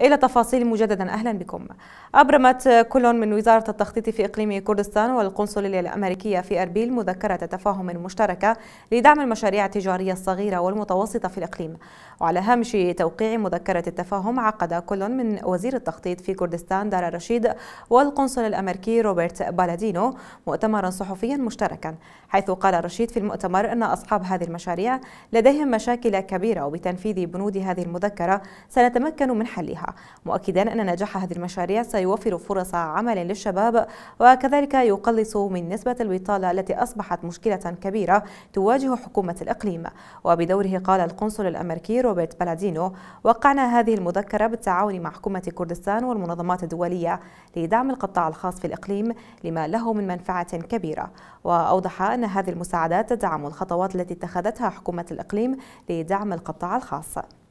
إلى تفاصيل مجددا أهلا بكم أبرمت كل من وزارة التخطيط في إقليم كردستان والقنصلية الأمريكية في أربيل مذكرة تفاهم مشتركة لدعم المشاريع التجارية الصغيرة والمتوسطة في الإقليم وعلى هامش توقيع مذكرة التفاهم عقد كل من وزير التخطيط في كردستان دار الرشيد والقنصل الأمريكي روبرت بالادينو مؤتمرا صحفيا مشتركا حيث قال الرشيد في المؤتمر أن أصحاب هذه المشاريع لديهم مشاكل كبيرة وبتنفيذ بنود هذه المذكرة سنتمكن من حلها مؤكدا أن نجاح هذه المشاريع سيوفر فرص عمل للشباب وكذلك يقلص من نسبة البطالة التي أصبحت مشكلة كبيرة تواجه حكومة الإقليم وبدوره قال القنصل الأمريكي روبرت بلادينو وقعنا هذه المذكرة بالتعاون مع حكومة كردستان والمنظمات الدولية لدعم القطاع الخاص في الإقليم لما له من منفعة كبيرة وأوضح أن هذه المساعدات تدعم الخطوات التي اتخذتها حكومة الإقليم لدعم القطاع الخاص